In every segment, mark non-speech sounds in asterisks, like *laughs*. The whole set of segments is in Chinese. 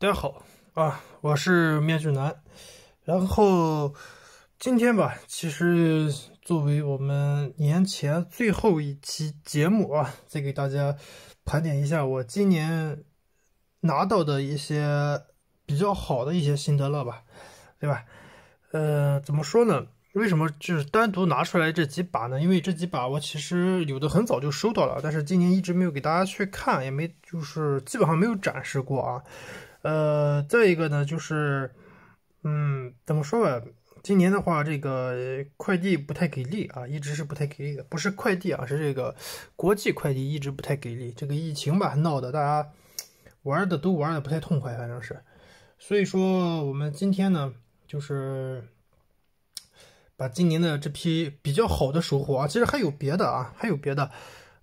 大家好啊，我是面具男，然后今天吧，其实作为我们年前最后一期节目啊，再给大家盘点一下我今年拿到的一些比较好的一些辛德勒吧，对吧？呃，怎么说呢？为什么就是单独拿出来这几把呢？因为这几把我其实有的很早就收到了，但是今年一直没有给大家去看，也没就是基本上没有展示过啊。呃，再一个呢，就是，嗯，怎么说吧，今年的话，这个快递不太给力啊，一直是不太给力的，不是快递啊，是这个国际快递一直不太给力。这个疫情吧，闹的大家玩的都玩的不太痛快，反正是。所以说，我们今天呢，就是把今年的这批比较好的收获啊，其实还有别的啊，还有别的，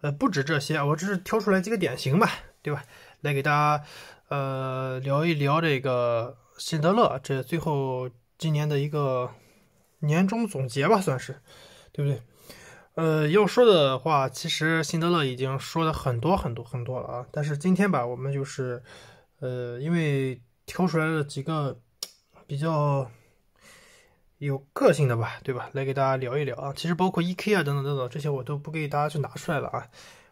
呃，不止这些我只是挑出来几个典型吧，对吧？来给大家。呃，聊一聊这个辛德勒，这最后今年的一个年终总结吧，算是，对不对？呃，要说的话，其实辛德勒已经说了很多很多很多了啊。但是今天吧，我们就是，呃，因为挑出来了几个比较有个性的吧，对吧？来给大家聊一聊啊。其实包括 EK 啊等等等等这些，我都不给大家去拿出来了啊。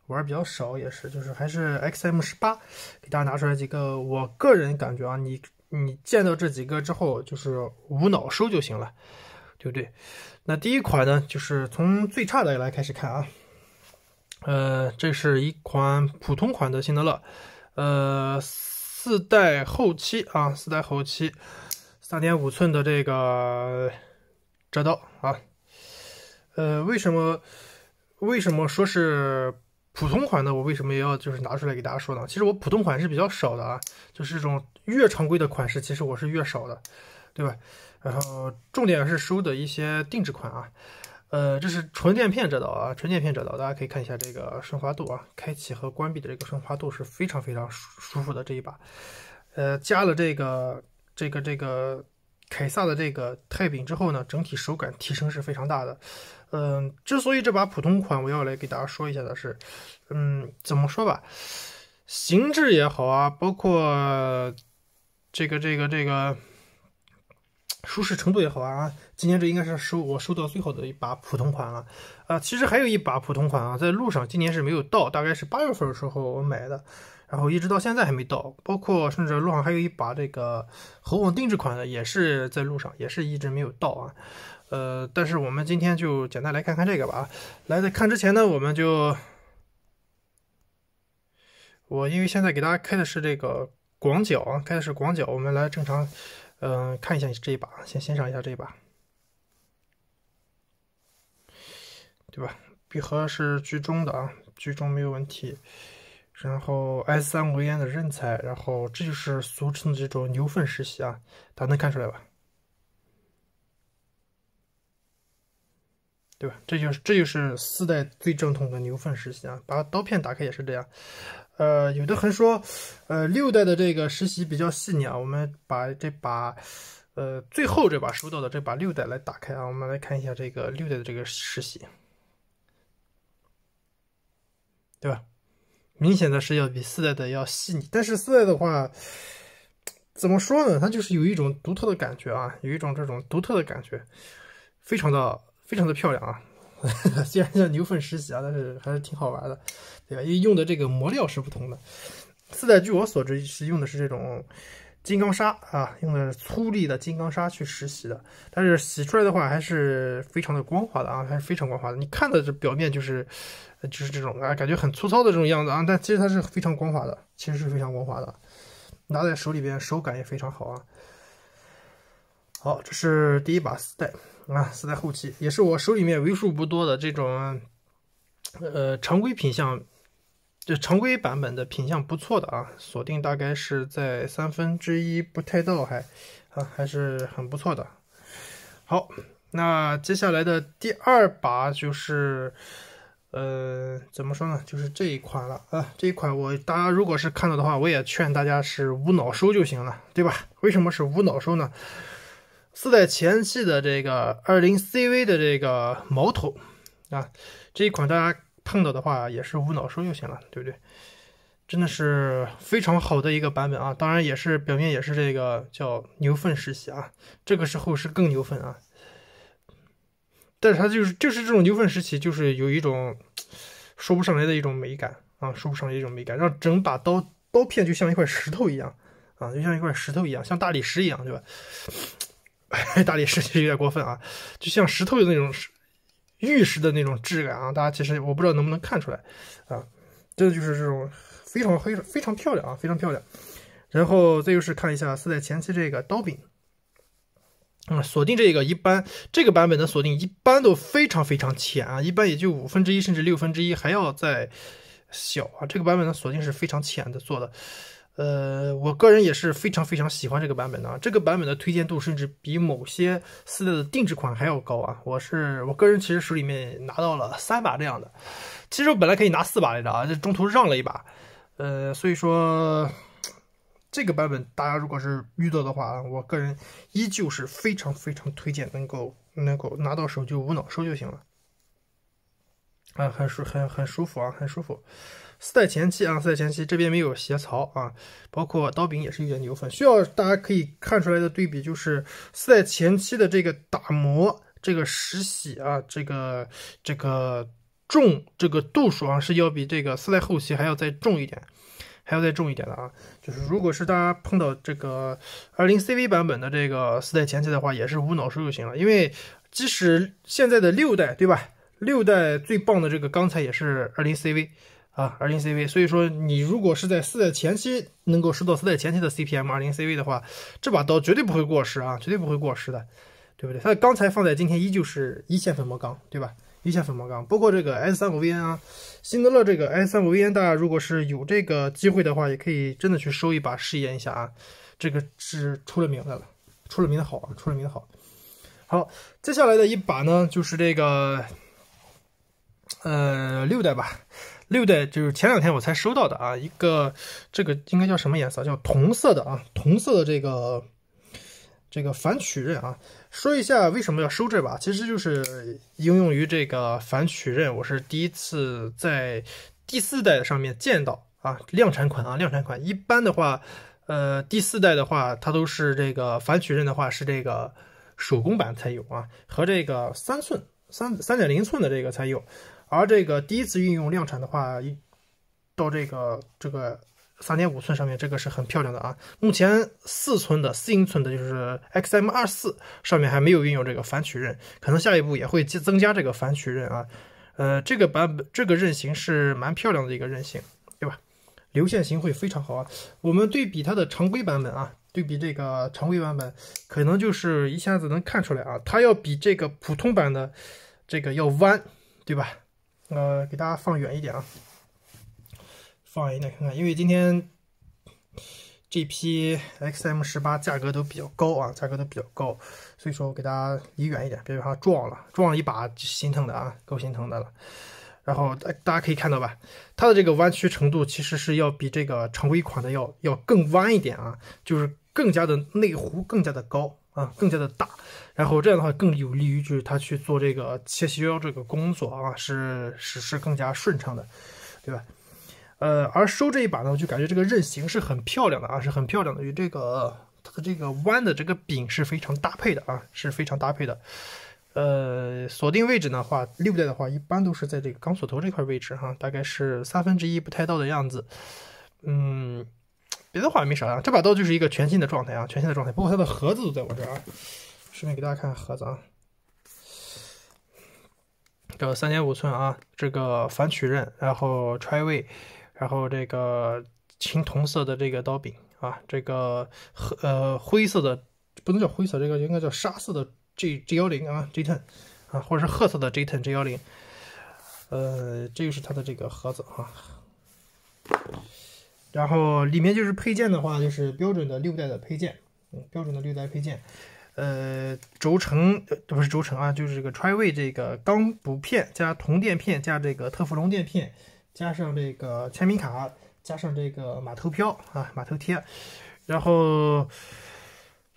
玩比较少也是，就是还是 X M 十八，给大家拿出来几个，我个人感觉啊，你你见到这几个之后，就是无脑收就行了，对不对？那第一款呢，就是从最差的来开始看啊，呃，这是一款普通款的辛德勒，呃，四代后期啊，四代后期，三点五寸的这个折刀啊，呃，为什么为什么说是？普通款的我为什么也要就是拿出来给大家说呢？其实我普通款是比较少的啊，就是这种越常规的款式，其实我是越少的，对吧？然后重点是收的一些定制款啊，呃，这是纯电片折刀啊，纯电片折刀，大家可以看一下这个顺滑度啊，开启和关闭的这个顺滑度是非常非常舒服的这一把，呃，加了这个这个这个凯撒的这个泰饼之后呢，整体手感提升是非常大的。嗯，之所以这把普通款我要来给大家说一下的是，嗯，怎么说吧，形制也好啊，包括这个这个这个舒适程度也好啊，今年这应该是收我收到最好的一把普通款了。啊，其实还有一把普通款啊，在路上，今年是没有到，大概是八月份的时候我买的，然后一直到现在还没到。包括甚至路上还有一把这个和我定制款的，也是在路上，也是一直没有到啊。呃，但是我们今天就简单来看看这个吧。来，在看之前呢，我们就我因为现在给大家开的是这个广角啊，开的是广角，我们来正常，嗯，看一下这一把，先欣赏一下这一把，对吧？闭合是居中的啊，居中没有问题。然后 S 三五烟的韧才，然后这就是俗称的这种牛粪实习啊，大家能看出来吧？对吧？这就是这就是四代最正统的牛粪实习啊！把刀片打开也是这样。呃，有的还说，呃，六代的这个实习比较细腻啊。我们把这把，呃，最后这把收到的这把六代来打开啊，我们来看一下这个六代的这个实习，对吧？明显的是要比四代的要细腻。但是四代的话，怎么说呢？它就是有一种独特的感觉啊，有一种这种独特的感觉，非常的。非常的漂亮啊，*laughs* 虽然叫牛粪实习啊，但是还是挺好玩的，对吧？因为用的这个磨料是不同的，四代据我所知是用的是这种金刚砂啊，用的是粗粒的金刚砂去实习的，但是洗出来的话还是非常的光滑的啊，还是非常光滑的。你看的这表面就是，就是这种啊，感觉很粗糙的这种样子啊，但其实它是非常光滑的，其实是非常光滑的，拿在手里边手感也非常好啊。好，这是第一把四代。啊，是在后期，也是我手里面为数不多的这种，呃，常规品相，就常规版本的品相不错的啊，锁定大概是在三分之一，不太到，还啊还是很不错的。好，那接下来的第二把就是，呃，怎么说呢，就是这一款了啊，这一款我大家如果是看到的话，我也劝大家是无脑收就行了，对吧？为什么是无脑收呢？四代前期的这个二零 CV 的这个矛头啊，这一款大家碰到的话也是无脑收就行了，对不对？真的是非常好的一个版本啊！当然也是表面也是这个叫牛粪石器啊，这个时候是更牛粪啊。但是它就是就是这种牛粪石期，就是有一种说不上来的一种美感啊，说不上来一种美感，让整把刀刀片就像一块石头一样啊，就像一块石头一样，像大理石一样，对吧？*laughs* 大理石实有点过分啊，就像石头的那种玉石的那种质感啊，大家其实我不知道能不能看出来啊，真的就是这种非常黑非常漂亮啊，非常漂亮。然后再就是看一下四代前期这个刀柄，嗯，锁定这个一般这个版本的锁定一般都非常非常浅啊，一般也就五分之一甚至六分之一还要再小啊，这个版本的锁定是非常浅的做的。呃，我个人也是非常非常喜欢这个版本的，这个版本的推荐度甚至比某些系列的定制款还要高啊！我是我个人其实手里面拿到了三把这样的，其实我本来可以拿四把来着啊，这中途让了一把，呃，所以说这个版本大家如果是遇到的话，我个人依旧是非常非常推荐，能够能够拿到手就无脑收就行了，啊，很舒很很舒服啊，很舒服。四代前期啊，四代前期这边没有斜槽啊，包括刀柄也是有点牛粪。需要大家可以看出来的对比就是，四代前期的这个打磨、这个石洗啊，这个这个重、这个度数啊，是要比这个四代后期还要再重一点，还要再重一点的啊。就是如果是大家碰到这个二零 CV 版本的这个四代前期的话，也是无脑收就行了。因为即使现在的六代对吧，六代最棒的这个钢材也是二零 CV。啊，二零 CV，所以说你如果是在四代前期能够收到四代前期的 CPM 二零 CV 的话，这把刀绝对不会过时啊，绝对不会过时的，对不对？它的钢材放在今天依旧是一线粉末钢，对吧？一线粉末钢，包括这个 S 三五 VN 啊，辛德勒这个 S 三五 VN，大家如果是有这个机会的话，也可以真的去收一把试验一下啊，这个是出了名的了，出了名的好，出了名的好。好，接下来的一把呢，就是这个，呃，六代吧。六代就是前两天我才收到的啊，一个这个应该叫什么颜色？叫铜色的啊，铜色的这个这个反曲刃啊。说一下为什么要收这把，其实就是应用于这个反曲刃，我是第一次在第四代上面见到啊，量产款啊，量产款。一般的话，呃，第四代的话，它都是这个反曲刃的话是这个手工版才有啊，和这个三寸三三点零寸的这个才有。而这个第一次运用量产的话，一到这个这个三点五寸上面，这个是很漂亮的啊。目前四寸的、四英寸的，就是 XM 二四上面还没有运用这个反曲刃，可能下一步也会增加这个反曲刃啊。呃，这个版本这个刃型是蛮漂亮的一个刃型，对吧？流线型会非常好啊。我们对比它的常规版本啊，对比这个常规版本，可能就是一下子能看出来啊，它要比这个普通版的这个要弯，对吧？呃，给大家放远一点啊，放远一点看看，因为今天这批 XM 十八价格都比较高啊，价格都比较高，所以说我给大家离远一点，别让它撞了，撞了一把心疼的啊，够心疼的了。然后大大家可以看到吧，它的这个弯曲程度其实是要比这个常规款的要要更弯一点啊，就是更加的内弧，更加的高啊，更加的大。然后这样的话，更有利于就是他去做这个切削这个工作啊，是是是更加顺畅的，对吧？呃，而收这一把呢，我就感觉这个刃形是很漂亮的啊，是很漂亮的，与这个它的这个弯的这个柄是非常搭配的啊，是非常搭配的。呃，锁定位置的话，六代的话一般都是在这个钢索头这块位置哈，大概是三分之一不太到的样子。嗯，别的话也没啥啊，这把刀就是一个全新的状态啊，全新的状态。包括它的盒子都在我这儿啊。现在给大家看盒子啊，这个三点五寸啊，这个反曲刃，然后揣位，然后这个青铜色的这个刀柄啊，这个呃灰色的不能叫灰色，这个应该叫沙色的 G G 幺零啊 G t e n 啊，或者是褐色的 Jten G 幺零，呃，这就是它的这个盒子啊。然后里面就是配件的话，就是标准的六代的配件，嗯，标准的六代配件。呃，轴承，这不是轴承啊，就是这个 Triway 这个钢补片加铜垫片加这个特氟龙垫片，加上这个签名卡，加上这个码头标啊，码头贴，然后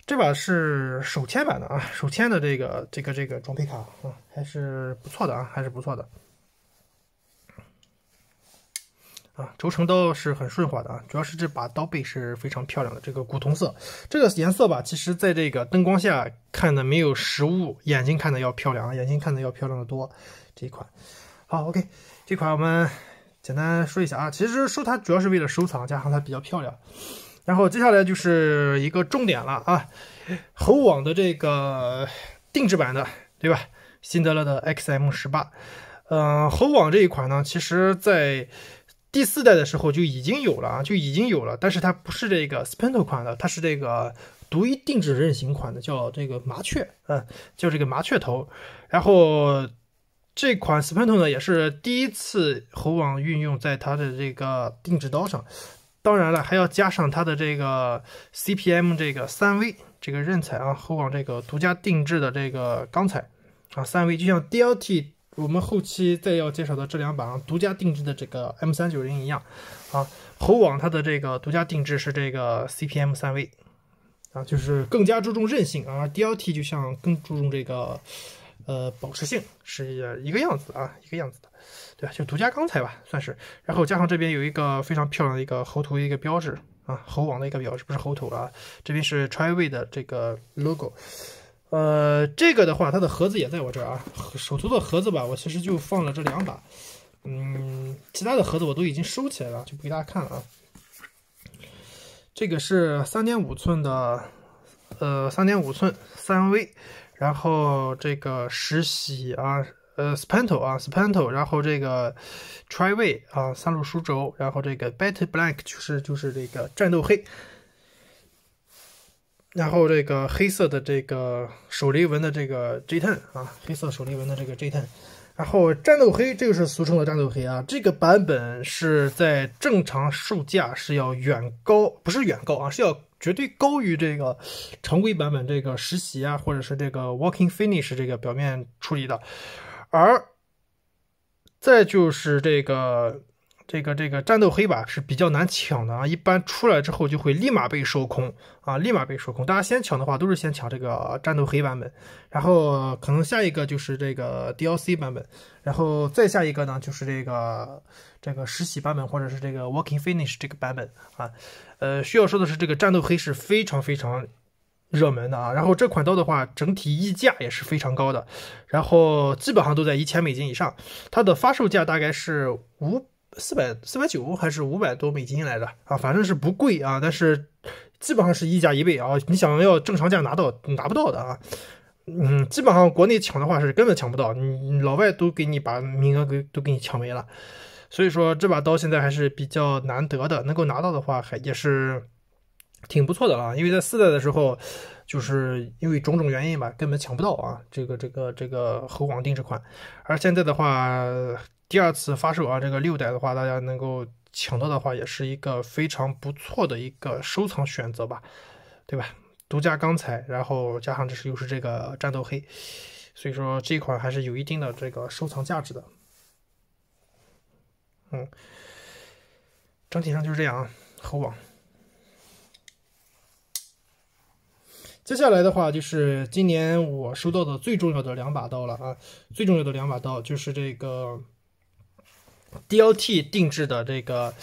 这把是手签版的啊，手签的这个这个这个装配卡啊，还是不错的啊，还是不错的。啊，轴承刀是很顺滑的啊，主要是这把刀背是非常漂亮的，这个古铜色，这个颜色吧，其实在这个灯光下看的没有实物眼睛看的要漂亮啊，眼睛看的要漂亮的多。这一款，好，OK，这款我们简单说一下啊，其实收它主要是为了收藏，加上它比较漂亮。然后接下来就是一个重点了啊，猴网的这个定制版的，对吧？辛德勒的 XM 十八，嗯，猴网这一款呢，其实在。第四代的时候就已经有了啊，就已经有了，但是它不是这个 s p i n d l e 款的，它是这个独一定制刃型款的，叫这个麻雀，嗯，叫这个麻雀头。然后这款 s p i n d l e 呢，也是第一次猴王运用在它的这个定制刀上。当然了，还要加上它的这个 CPM 这个三 V 这个刃材啊，猴王这个独家定制的这个钢材啊，三 V 就像 DLT。我们后期再要介绍的这两把独家定制的这个 M 三九零一样，啊，猴王它的这个独家定制是这个 CPM 三 V，啊，就是更加注重韧性啊 d l t 就像更注重这个，呃，保持性是一个样子啊，一个样子的，对吧？就独家钢材吧，算是，然后加上这边有一个非常漂亮的一个猴头一个标志啊，猴王的一个标志，不是猴头啊？这边是 t r i w a y 的这个 logo。呃，这个的话，它的盒子也在我这啊，手头的盒子吧，我其实就放了这两把，嗯，其他的盒子我都已经收起来了，就不给大家看了啊。这个是三点五寸的，呃，三点五寸三 V，然后这个实习啊，呃，spanto 啊，spanto，然后这个 tryway 啊，三路书轴，然后这个 battle black 就是就是这个战斗黑。然后这个黑色的这个手雷纹的这个 J Ten 啊，黑色手雷纹的这个 J Ten，然后战斗黑这个是俗称的战斗黑啊，这个版本是在正常售价是要远高，不是远高啊，是要绝对高于这个常规版本这个实习啊，或者是这个 Walking Finish 这个表面处理的，而再就是这个。这个这个战斗黑吧是比较难抢的啊，一般出来之后就会立马被收空啊，立马被收空。大家先抢的话，都是先抢这个战斗黑版本，然后可能下一个就是这个 DLC 版本，然后再下一个呢就是这个这个实习版本或者是这个 Working Finish 这个版本啊。呃，需要说的是，这个战斗黑是非常非常热门的啊。然后这款刀的话，整体溢价也是非常高的，然后基本上都在一千美金以上，它的发售价大概是五。四百四百九还是五百多美金来着啊，反正是不贵啊，但是基本上是一加一倍啊，你想要正常价拿到，拿不到的啊，嗯，基本上国内抢的话是根本抢不到，老外都给你把名额给都给你抢没了，所以说这把刀现在还是比较难得的，能够拿到的话还也是挺不错的了。因为在四代的时候，就是因为种种原因吧，根本抢不到啊，这个这个这个猴王定制款，而现在的话。第二次发售啊，这个六代的话，大家能够抢到的话，也是一个非常不错的一个收藏选择吧，对吧？独家钢材，然后加上这是又是这个战斗黑，所以说这款还是有一定的这个收藏价值的。嗯，整体上就是这样啊，猴王。接下来的话，就是今年我收到的最重要的两把刀了啊，最重要的两把刀就是这个。D L T 定制的这个，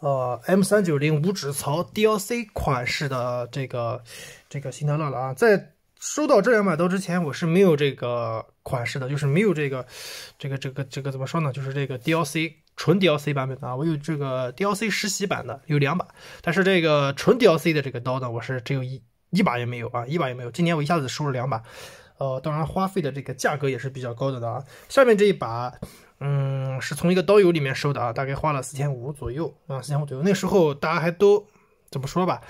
呃，M 三九零五指槽 D L C 款式的这个这个辛德勒了啊，在收到这两把刀之前，我是没有这个款式的，就是没有这个这个这个这个怎么说呢？就是这个 D L C 纯 D L C 版本的啊，我有这个 D L C 实习版的有两把，但是这个纯 D L C 的这个刀呢，我是只有一一把也没有啊，一把也没有。今年我一下子收了两把，呃，当然花费的这个价格也是比较高的了啊。下面这一把。嗯，是从一个刀友里面收的啊，大概花了四千五左右啊，四千五左右。那时候大家还都怎么说吧？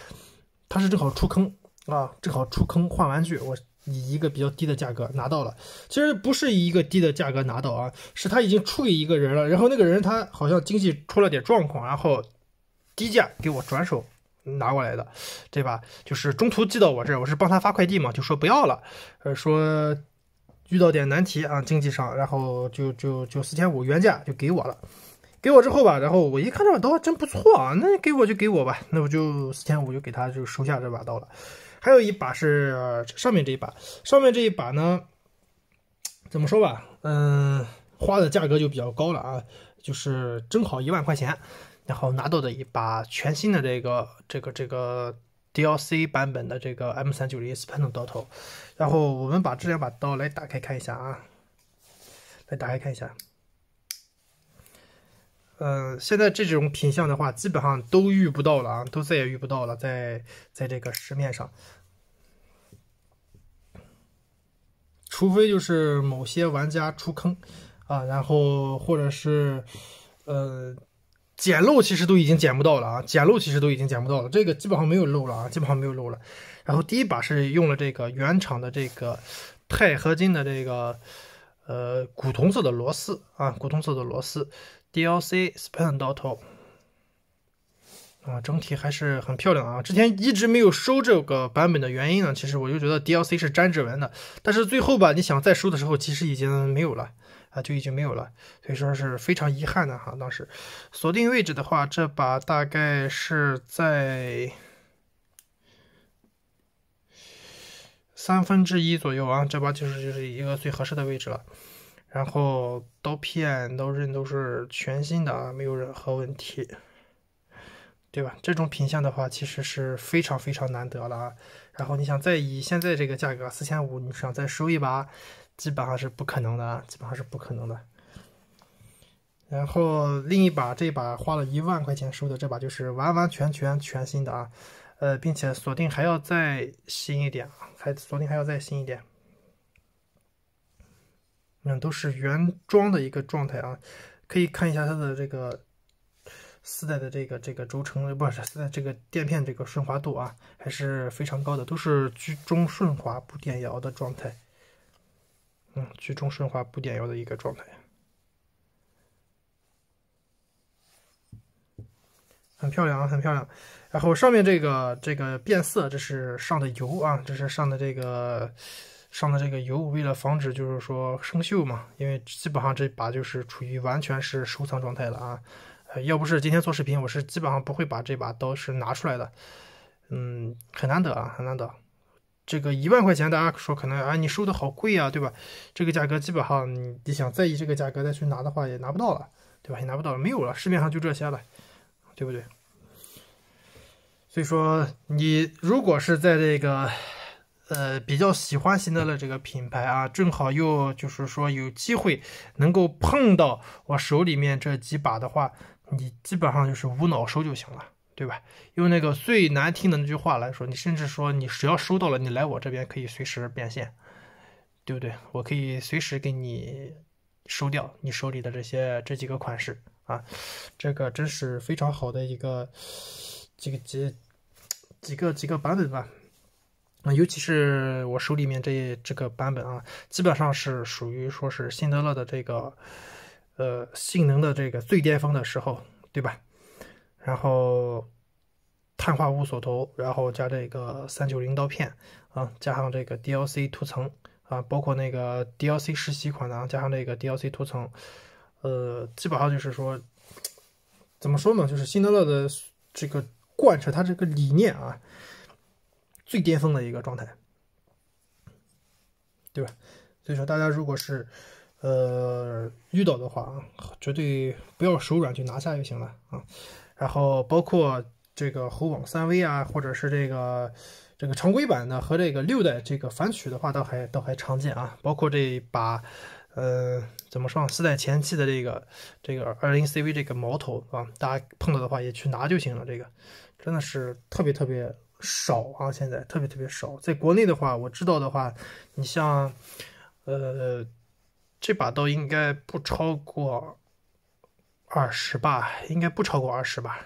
他是正好出坑啊，正好出坑换玩具，我以一个比较低的价格拿到了。其实不是一个低的价格拿到啊，是他已经出给一个人了，然后那个人他好像经济出了点状况，然后低价给我转手拿过来的，对吧？就是中途寄到我这儿，我是帮他发快递嘛，就说不要了，呃，说。遇到点难题啊，经济上，然后就就就四千五原价就给我了，给我之后吧，然后我一看这把刀真不错啊，那给我就给我吧，那我就四千五就给他就收下这把刀了。还有一把是上面这一把，上面这一把呢，怎么说吧，嗯，花的价格就比较高了啊，就是正好一万块钱，然后拿到的一把全新的这个这个这个。DLC 版本的这个 M 三九零 s p i n d l 刀头，然后我们把这两把刀来打开看一下啊，来打开看一下。嗯，现在这种品相的话，基本上都遇不到了啊，都再也遇不到了，在在这个市面上，除非就是某些玩家出坑啊，然后或者是，呃。捡漏其实都已经捡不到了啊！捡漏其实都已经捡不到了，这个基本上没有漏了啊，基本上没有漏了。然后第一把是用了这个原厂的这个钛合金的这个呃古铜色的螺丝啊，古铜色的螺丝，DLC span 刀头啊，整体还是很漂亮啊。之前一直没有收这个版本的原因呢，其实我就觉得 DLC 是粘指纹的，但是最后吧，你想再收的时候，其实已经没有了。啊，就已经没有了，所以说是非常遗憾的哈。当时锁定位置的话，这把大概是在三分之一左右啊，这把就是就是一个最合适的位置了。然后刀片、刀刃都是全新的啊，没有任何问题，对吧？这种品相的话，其实是非常非常难得了啊。然后你想再以现在这个价格四千五，你想再收一把？基本上是不可能的，基本上是不可能的。然后另一把，这把花了一万块钱收的这把，就是完完全全全新的啊，呃，并且锁定还要再新一点，还锁定还要再新一点。嗯，都是原装的一个状态啊，可以看一下它的这个四代的这个这个轴承，不是四代这个垫片这个顺滑度啊，还是非常高的，都是居中顺滑不垫摇的状态。居中顺滑不点油的一个状态，很漂亮啊，很漂亮。然后上面这个这个变色，这是上的油啊，这是上的这个上的这个油，为了防止就是说生锈嘛。因为基本上这把就是处于完全是收藏状态了啊。呃，要不是今天做视频，我是基本上不会把这把刀是拿出来的。嗯，很难得啊，很难得。这个一万块钱，大家说可能啊，你收的好贵啊，对吧？这个价格基本上，你你想在意这个价格再去拿的话，也拿不到了，对吧？也拿不到了，没有了，市面上就这些了，对不对？所以说，你如果是在这个，呃，比较喜欢新代的这个品牌啊，正好又就是说有机会能够碰到我手里面这几把的话，你基本上就是无脑收就行了。对吧？用那个最难听的那句话来说，你甚至说你只要收到了，你来我这边可以随时变现，对不对？我可以随时给你收掉你手里的这些这几个款式啊，这个真是非常好的一个几个几几个几个版本吧。啊，尤其是我手里面这这个版本啊，基本上是属于说是辛德勒的这个呃性能的这个最巅峰的时候，对吧？然后碳化钨锁头，然后加这个三九零刀片啊，加上这个 DLC 涂层啊，包括那个 DLC 实习款，然后加上那个 DLC 涂层，呃，基本上就是说，怎么说呢？就是辛德勒的这个贯彻他这个理念啊，最巅峰的一个状态，对吧？所以说，大家如果是呃遇到的话啊，绝对不要手软，就拿下就行了啊。然后包括这个猴王三 V 啊，或者是这个这个常规版的和这个六代这个反曲的话，倒还倒还常见啊。包括这把，呃，怎么说四代前期的这个这个二零 CV 这个矛头啊，大家碰到的话也去拿就行了。这个真的是特别特别少啊，现在特别特别少。在国内的话，我知道的话，你像，呃，这把刀应该不超过。二十吧，应该不超过二十吧，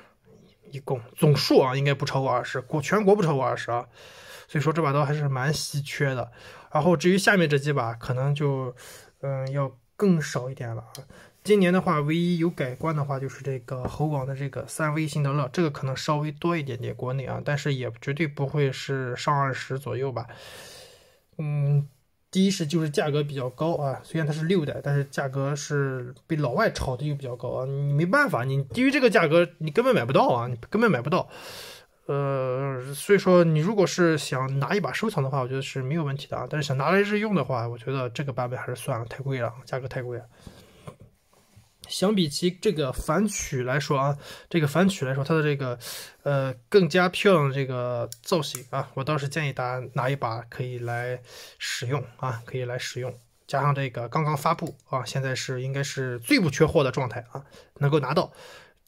一共总数啊，应该不超过二十，国全国不超过二十啊，所以说这把刀还是蛮稀缺的。然后至于下面这几把，可能就，嗯，要更少一点了。啊。今年的话，唯一有改观的话就是这个猴王的这个三 V 辛德勒，这个可能稍微多一点点国内啊，但是也绝对不会是上二十左右吧，嗯。第一是就是价格比较高啊，虽然它是六代，但是价格是被老外炒的又比较高啊，你没办法，你低于这个价格你根本买不到啊，你根本买不到。呃，所以说你如果是想拿一把收藏的话，我觉得是没有问题的啊，但是想拿来日用的话，我觉得这个版本还是算了，太贵了，价格太贵了。相比其这个反曲来说啊，这个反曲来说，它的这个呃更加漂亮的这个造型啊，我倒是建议大家拿一把可以来使用啊，可以来使用。加上这个刚刚发布啊，现在是应该是最不缺货的状态啊，能够拿到。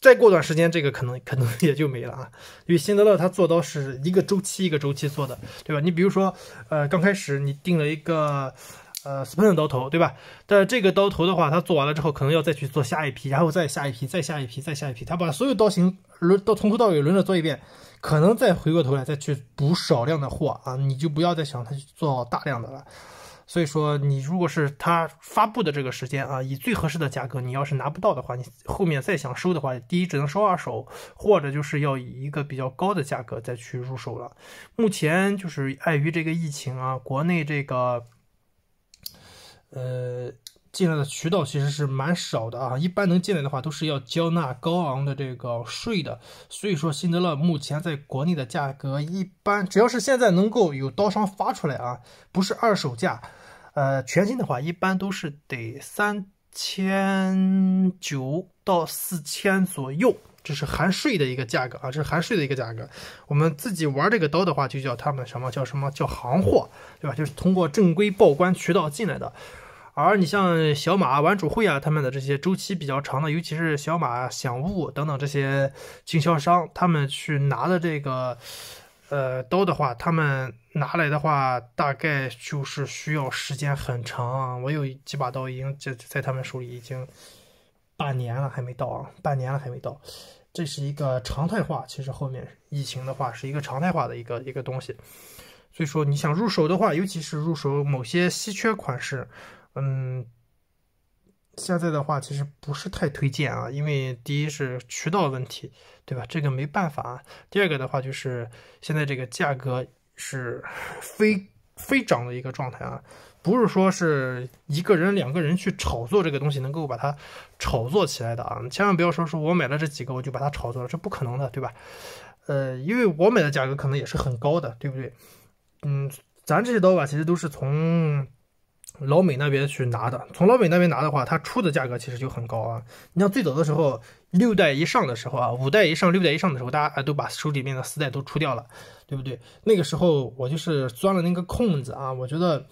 再过段时间，这个可能 *laughs* 可能也就没了啊，因为辛德勒他做到是一个周期一个周期做的，对吧？你比如说，呃，刚开始你定了一个。呃 s p i n 刀头对吧？但这个刀头的话，它做完了之后，可能要再去做下一批，然后再下一批，再下一批，再下一批。他把所有刀型轮都从头到尾轮着做一遍，可能再回过头来再去补少量的货啊。你就不要再想他去做大量的了。所以说，你如果是他发布的这个时间啊，以最合适的价格，你要是拿不到的话，你后面再想收的话，第一只能收二手，或者就是要以一个比较高的价格再去入手了。目前就是碍于这个疫情啊，国内这个。呃，进来的渠道其实是蛮少的啊，一般能进来的话都是要交纳高昂的这个税的，所以说辛德勒目前在国内的价格，一般只要是现在能够有刀商发出来啊，不是二手价，呃，全新的话一般都是得三千九到四千左右，这是含税的一个价格啊，这是含税的一个价格。我们自己玩这个刀的话，就叫他们什么叫什么叫行货，对吧？就是通过正规报关渠道进来的。而你像小马、玩主会啊，他们的这些周期比较长的，尤其是小马、享物等等这些经销商，他们去拿的这个，呃刀的话，他们拿来的话，大概就是需要时间很长。我有几把刀已经在在他们手里已经半年了，还没到啊，半年了还没到。这是一个常态化，其实后面疫情的话是一个常态化的一个一个东西。所以说你想入手的话，尤其是入手某些稀缺款式。嗯，现在的话其实不是太推荐啊，因为第一是渠道问题，对吧？这个没办法。第二个的话就是现在这个价格是 *laughs* 飞飞涨的一个状态啊，不是说是一个人两个人去炒作这个东西能够把它炒作起来的啊，千万不要说是我买了这几个我就把它炒作了，这不可能的，对吧？呃，因为我买的价格可能也是很高的，对不对？嗯，咱这些刀吧其实都是从。老美那边去拿的，从老美那边拿的话，它出的价格其实就很高啊。你像最早的时候，六代以上的时候啊，五代以上、六代以上的时候，大家都把手里面的四代都出掉了，对不对？那个时候我就是钻了那个空子啊。我觉得，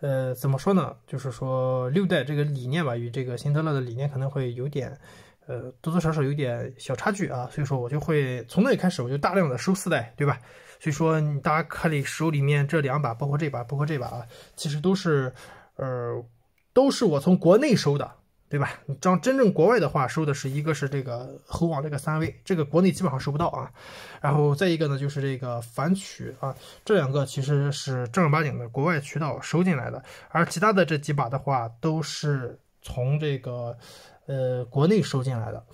呃，怎么说呢？就是说六代这个理念吧，与这个辛德勒的理念可能会有点，呃，多多少少有点小差距啊。所以说我就会从那开始，我就大量的收四代，对吧？所以说大家看你手里面这两把，包括这把，包括这把啊，其实都是。呃，都是我从国内收的，对吧？你真正国外的话，收的是一个是这个猴王这个三位，这个国内基本上收不到啊。然后再一个呢，就是这个反曲啊，这两个其实是正儿八经的国外渠道收进来的，而其他的这几把的话，都是从这个呃国内收进来的。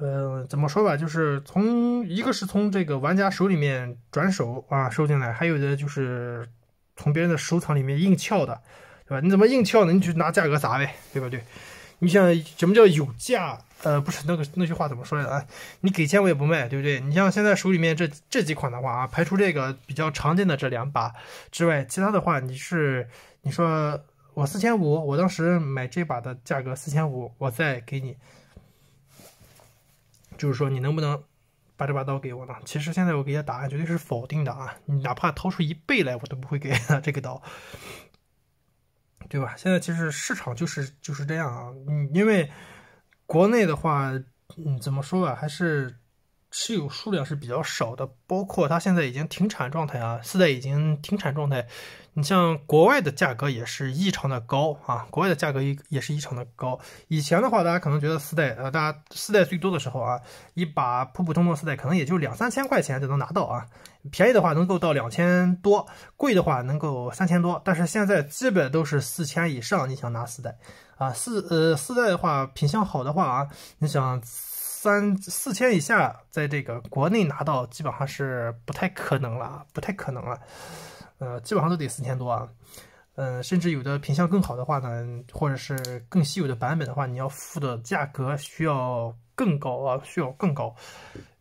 呃，怎么说吧，就是从一个是从这个玩家手里面转手啊收进来，还有的就是从别人的收藏里面硬撬的。对吧？你怎么硬撬呢？你就拿价格砸呗，对不对？你像什么叫有价？呃，不是那个那句话怎么说来着啊？你给钱我也不卖，对不对？你像现在手里面这这几款的话啊，排除这个比较常见的这两把之外，其他的话你是你说我四千五，我当时买这把的价格四千五，我再给你，就是说你能不能把这把刀给我呢？其实现在我给的答案绝对是否定的啊！你哪怕掏出一倍来，我都不会给 *laughs* 这个刀。对吧？现在其实市场就是就是这样啊。嗯，因为国内的话，嗯，怎么说吧，还是。持有数量是比较少的，包括它现在已经停产状态啊，四代已经停产状态。你像国外的价格也是异常的高啊，国外的价格也也是异常的高。以前的话，大家可能觉得四代，呃，大家四代最多的时候啊，一把普普通通四代可能也就两三千块钱就能拿到啊，便宜的话能够到两千多，贵的话能够三千多。但是现在基本都是四千以上，你想拿四代啊，四呃四代的话品相好的话啊，你想。三四千以下，在这个国内拿到基本上是不太可能了，不太可能了。呃，基本上都得四千多啊。嗯，甚至有的品相更好的话呢，或者是更稀有的版本的话，你要付的价格需要更高啊，需要更高。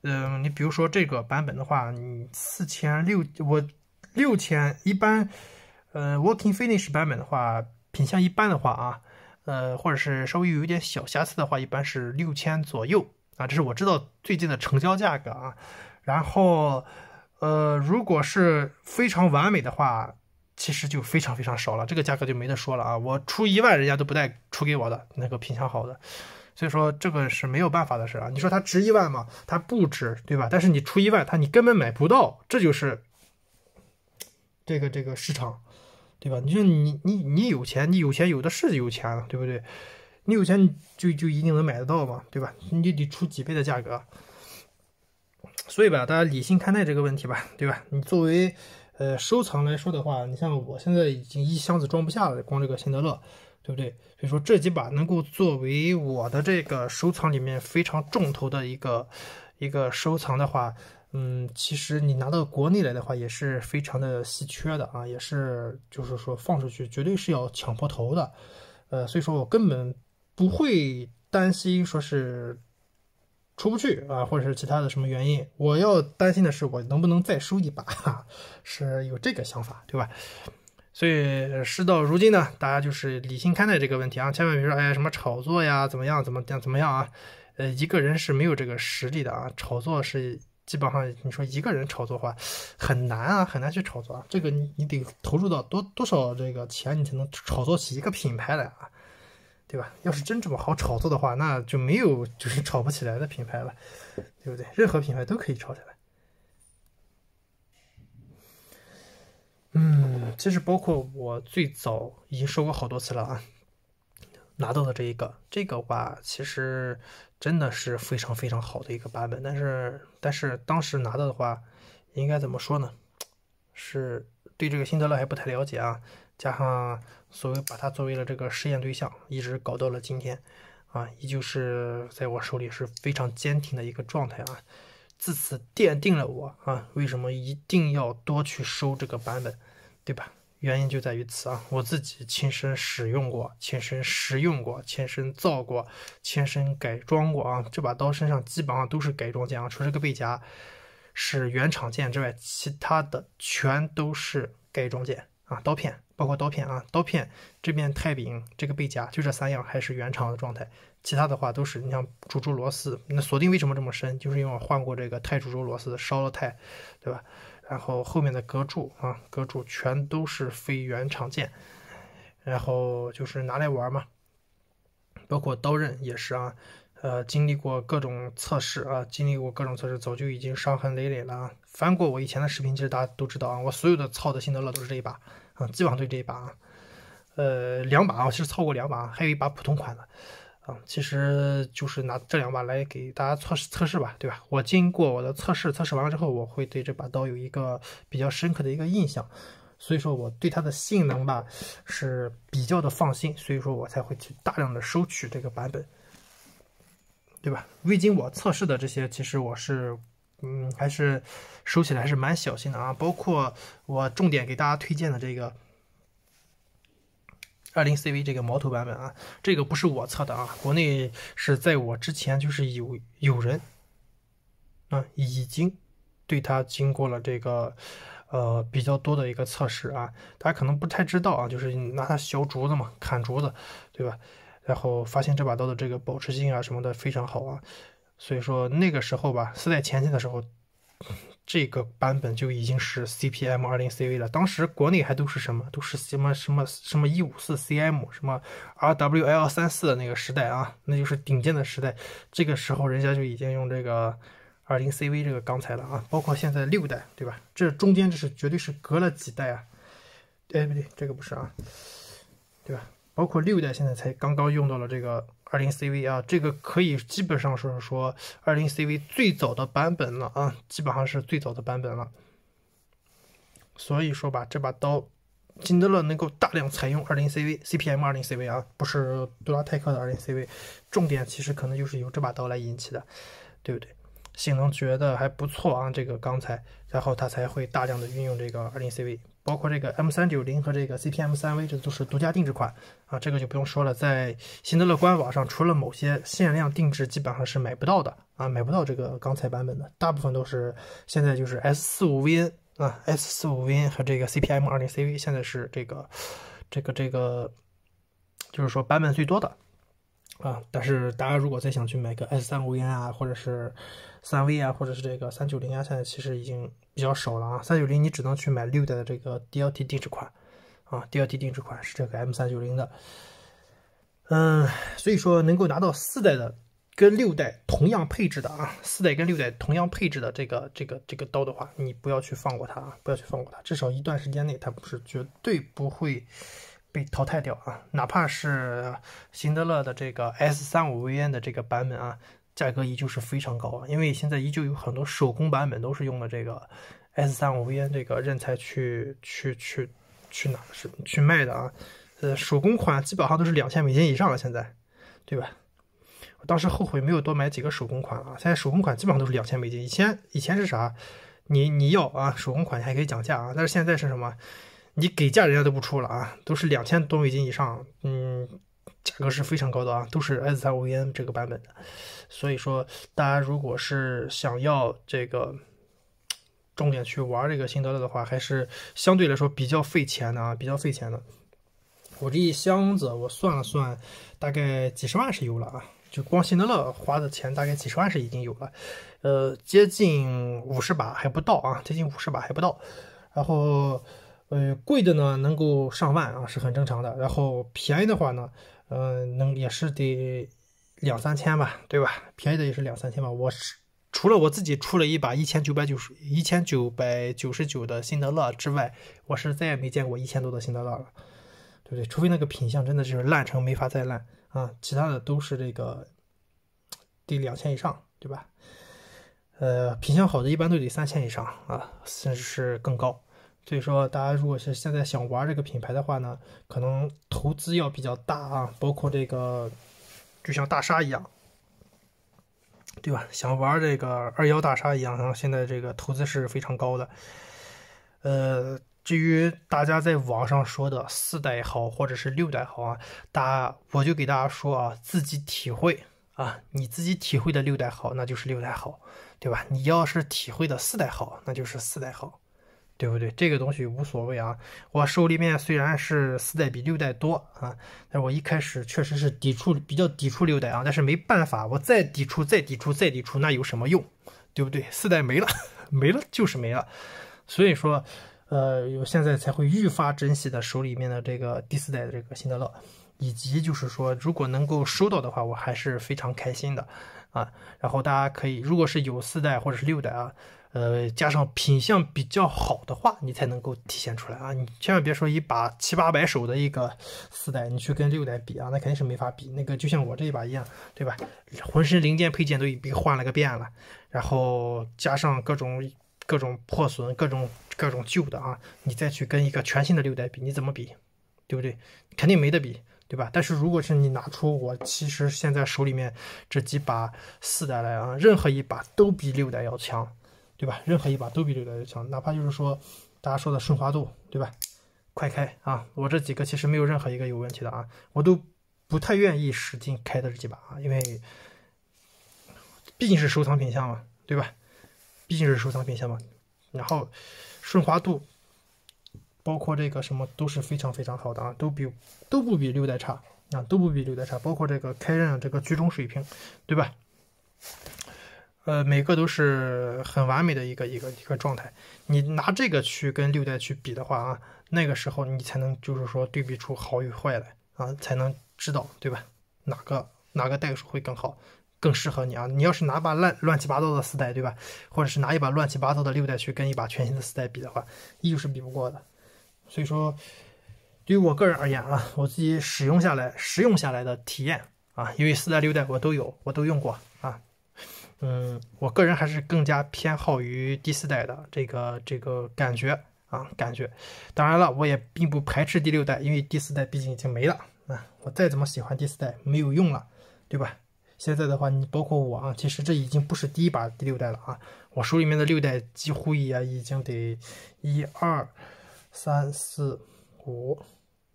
嗯，你比如说这个版本的话，你四千六，我六千一般。呃，working finish 版本的话，品相一般的话啊，呃，或者是稍微有一点小瑕疵的话，一般是六千左右。啊，这是我知道最近的成交价格啊，然后，呃，如果是非常完美的话，其实就非常非常少了，这个价格就没得说了啊，我出一万，人家都不带出给我的，那个品相好的，所以说这个是没有办法的事啊。你说它值一万吗？它不值，对吧？但是你出一万，它你根本买不到，这就是这个这个市场，对吧？你说你你你有钱，你有钱有的是有钱了，对不对？你有钱就就一定能买得到嘛，对吧？你就得出几倍的价格，所以吧，大家理性看待这个问题吧，对吧？你作为呃收藏来说的话，你像我现在已经一箱子装不下了，光这个辛德勒，对不对？所以说这几把能够作为我的这个收藏里面非常重头的一个一个收藏的话，嗯，其实你拿到国内来的话，也是非常的稀缺的啊，也是就是说放出去绝对是要抢破头的，呃，所以说我根本。不会担心说是出不去啊，或者是其他的什么原因。我要担心的是，我能不能再输一把，*laughs* 是有这个想法，对吧？所以事到如今呢，大家就是理性看待这个问题啊，千万别说哎什么炒作呀，怎么样，怎么样，怎么样啊。呃，一个人是没有这个实力的啊，炒作是基本上你说一个人炒作的话很难啊，很难去炒作啊。这个你你得投入到多多少这个钱，你才能炒作起一个品牌来啊。对吧？要是真这么好炒作的话，那就没有就是炒不起来的品牌了，对不对？任何品牌都可以炒起来。嗯，其实包括我最早已经说过好多次了啊，拿到的这一个，这个话其实真的是非常非常好的一个版本，但是但是当时拿到的话，应该怎么说呢？是对这个辛德勒还不太了解啊，加上。所谓把它作为了这个实验对象，一直搞到了今天，啊，依旧是在我手里是非常坚挺的一个状态啊。自此奠定了我啊，为什么一定要多去收这个版本，对吧？原因就在于此啊。我自己亲身使用过，亲身使用过，亲身造过，亲身改装过啊。这把刀身上基本上都是改装件啊，除了个背夹是原厂件之外，其他的全都是改装件啊。刀片。包括刀片啊，刀片这边钛柄这个背夹就这三样还是原厂的状态，其他的话都是你像主轴螺丝，那锁定为什么这么深？就是因为我换过这个钛主轴螺丝烧了钛，对吧？然后后面的隔柱啊，隔柱全都是非原厂件，然后就是拿来玩嘛，包括刀刃也是啊，呃，经历过各种测试啊，经历过各种测试，早就已经伤痕累累了啊。翻过我以前的视频，其实大家都知道啊，我所有的操的辛德勒都是这一把。基本上对这一把啊，呃，两把啊，其实凑过两把，还有一把普通款的，啊，其实就是拿这两把来给大家测试测试吧，对吧？我经过我的测试，测试完了之后，我会对这把刀有一个比较深刻的一个印象，所以说我对它的性能吧是比较的放心，所以说我才会去大量的收取这个版本，对吧？未经我测试的这些，其实我是。嗯，还是收起来还是蛮小心的啊。包括我重点给大家推荐的这个二零 CV 这个毛头版本啊，这个不是我测的啊，国内是在我之前就是有有人啊已经对它经过了这个呃比较多的一个测试啊。大家可能不太知道啊，就是拿它削竹子嘛，砍竹子，对吧？然后发现这把刀的这个保持性啊什么的非常好啊。所以说那个时候吧，四代前期的时候，这个版本就已经是 CPM 二零 CV 了。当时国内还都是什么？都是什么什么什么一五四 CM，什么 RWL 三四的那个时代啊，那就是顶尖的时代。这个时候人家就已经用这个二零 CV 这个钢材了啊。包括现在六代，对吧？这中间这是绝对是隔了几代啊。哎，不对，这个不是啊，对吧？包括六代现在才刚刚用到了这个。二零 CV 啊，这个可以基本上是说二零 CV 最早的版本了啊，基本上是最早的版本了。所以说吧，这把刀，金德勒能够大量采用二零 CV，CPM 二零 CV 啊，不是杜拉泰克的二零 CV，重点其实可能就是由这把刀来引起的，对不对？性能觉得还不错啊，这个钢材，然后他才会大量的运用这个二零 CV。包括这个 M 三九零和这个 CPM 三 V，这都是独家定制款啊，这个就不用说了。在新德勒官网上，除了某些限量定制，基本上是买不到的啊，买不到这个钢材版本的。大部分都是现在就是 S 四五 VN 啊，S 四五 VN 和这个 CPM 二零 CV 现在是这个，这个，这个，就是说版本最多的。啊，但是大家如果再想去买个 S 三五 V 啊，或者是三 V 啊，或者是这个三九零啊，现在其实已经比较少了啊。三九零你只能去买六代的这个 d l t 定制款，啊 d l t 定制款是这个 M 三九零的，嗯，所以说能够拿到四代的跟六代同样配置的啊，四代跟六代同样配置的这个这个这个刀的话，你不要去放过它啊，不要去放过它，至少一段时间内它不是绝对不会。被淘汰掉啊，哪怕是辛德勒的这个 S 三五 V N 的这个版本啊，价格依旧是非常高啊，因为现在依旧有很多手工版本都是用的这个 S 三五 V N 这个任材去去去去拿是去卖的啊，呃，手工款基本上都是两千美金以上了，现在，对吧？我当时后悔没有多买几个手工款啊，现在手工款基本上都是两千美金，以前以前是啥？你你要啊，手工款你还可以讲价啊，但是现在是什么？你给价人家都不出了啊，都是两千多美金以上，嗯，价格是非常高的啊，都是 S 三五 n 这个版本的，所以说大家如果是想要这个重点去玩这个辛德勒的话，还是相对来说比较费钱的啊，比较费钱的。我这一箱子我算了算，大概几十万是有了啊，就光辛德勒花的钱大概几十万是已经有了，呃，接近五十把还不到啊，接近五十把还不到，然后。呃，贵的呢能够上万啊，是很正常的。然后便宜的话呢，嗯，能也是得两三千吧，对吧？便宜的也是两三千吧。我是除了我自己出了一把一千九百九十一千九百九十九的辛德勒之外，我是再也没见过一千多的辛德勒了，对不对？除非那个品相真的就是烂成没法再烂啊，其他的都是这个得两千以上，对吧？呃，品相好的一般都得三千以上啊，甚至是更高。所以说，大家如果是现在想玩这个品牌的话呢，可能投资要比较大啊，包括这个，就像大沙一样，对吧？想玩这个二幺大沙一样，然后现在这个投资是非常高的。呃，至于大家在网上说的四代好或者是六代好啊，大我就给大家说啊，自己体会啊，你自己体会的六代好那就是六代好，对吧？你要是体会的四代好那就是四代好。对不对？这个东西无所谓啊。我手里面虽然是四代比六代多啊，但我一开始确实是抵触，比较抵触六代啊。但是没办法，我再抵触，再抵触，再抵触，那有什么用？对不对？四代没了，*laughs* 没了就是没了。所以说，呃，我现在才会愈发珍惜的手里面的这个第四代的这个辛德勒，以及就是说，如果能够收到的话，我还是非常开心的啊。然后大家可以，如果是有四代或者是六代啊。呃，加上品相比较好的话，你才能够体现出来啊！你千万别说一把七八百手的一个四代，你去跟六代比啊，那肯定是没法比。那个就像我这一把一样，对吧？浑身零件配件都已被换了个遍了，然后加上各种各种破损、各种各种旧的啊，你再去跟一个全新的六代比，你怎么比？对不对？肯定没得比，对吧？但是如果是你拿出我其实现在手里面这几把四代来啊，任何一把都比六代要强。对吧？任何一把都比六代强，哪怕就是说大家说的顺滑度，对吧？快开啊！我这几个其实没有任何一个有问题的啊，我都不太愿意使劲开的这几把啊，因为毕竟是收藏品相嘛，对吧？毕竟是收藏品相嘛。然后顺滑度，包括这个什么都是非常非常好的啊，都比都不比六代差啊，都不比六代差，包括这个开刃这个居中水平，对吧？呃，每个都是很完美的一个一个一个状态。你拿这个去跟六代去比的话啊，那个时候你才能就是说对比出好与坏来啊，才能知道对吧？哪个哪个代数会更好，更适合你啊？你要是拿把烂乱七八糟的四代对吧，或者是拿一把乱七八糟的六代去跟一把全新的四代比的话，依旧是比不过的。所以说，对于我个人而言啊，我自己使用下来、使用下来的体验啊，因为四代、六代我都有，我都用过。嗯，我个人还是更加偏好于第四代的这个这个感觉啊，感觉。当然了，我也并不排斥第六代，因为第四代毕竟已经没了啊。我再怎么喜欢第四代没有用了，对吧？现在的话，你包括我啊，其实这已经不是第一把第六代了啊。我手里面的六代几乎也已经得一二三四五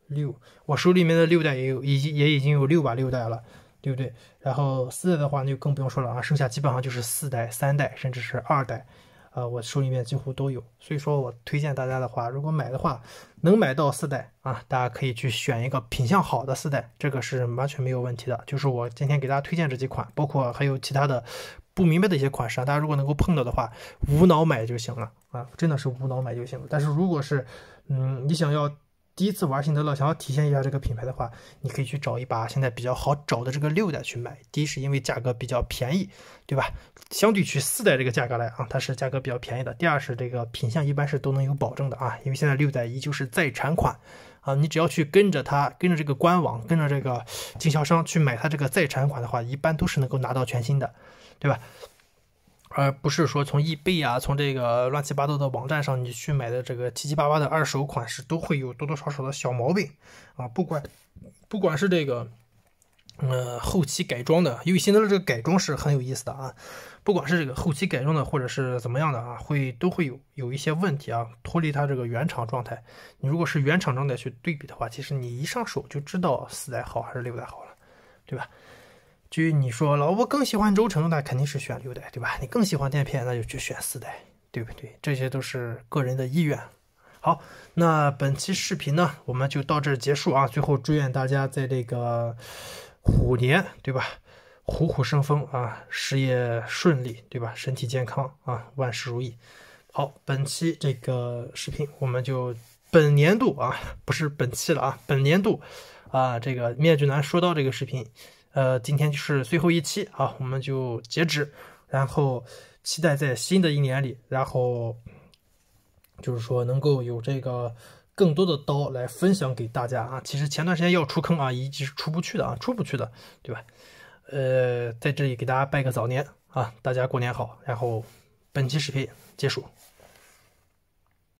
六，我手里面的六代也有，已经也已经有六把六代了。对不对？然后四代的话，那就更不用说了啊，剩下基本上就是四代、三代，甚至是二代，呃，我手里面几乎都有。所以说我推荐大家的话，如果买的话，能买到四代啊，大家可以去选一个品相好的四代，这个是完全没有问题的。就是我今天给大家推荐这几款，包括还有其他的不明白的一些款式啊，大家如果能够碰到的话，无脑买就行了啊，真的是无脑买就行了。但是如果是，嗯，你想要。第一次玩新德勒，想要体现一下这个品牌的话，你可以去找一把现在比较好找的这个六代去买。第一是因为价格比较便宜，对吧？相对去四代这个价格来啊，它是价格比较便宜的。第二是这个品相一般是都能有保证的啊，因为现在六代依旧是在产款啊，你只要去跟着它，跟着这个官网，跟着这个经销商去买它这个在产款的话，一般都是能够拿到全新的，对吧？而不是说从易贝啊，从这个乱七八糟的网站上你去买的这个七七八八的二手款式，都会有多多少少的小毛病啊。不管不管是这个，呃，后期改装的，因为现在的这个改装是很有意思的啊。不管是这个后期改装的，或者是怎么样的啊，会都会有有一些问题啊，脱离它这个原厂状态。你如果是原厂状态去对比的话，其实你一上手就知道四代好还是六代好了，对吧？至于你说老吴更喜欢轴承，那肯定是选六代，对吧？你更喜欢垫片，那就去选四代，对不对？这些都是个人的意愿。好，那本期视频呢，我们就到这结束啊。最后祝愿大家在这个虎年，对吧？虎虎生风啊，事业顺利，对吧？身体健康啊，万事如意。好，本期这个视频我们就本年度啊，不是本期了啊，本年度啊，这个面具男说到这个视频。呃，今天就是最后一期啊，我们就截止，然后期待在新的一年里，然后就是说能够有这个更多的刀来分享给大家啊。其实前段时间要出坑啊，一直是出不去的啊，出不去的，对吧？呃，在这里给大家拜个早年啊，大家过年好，然后本期视频结束。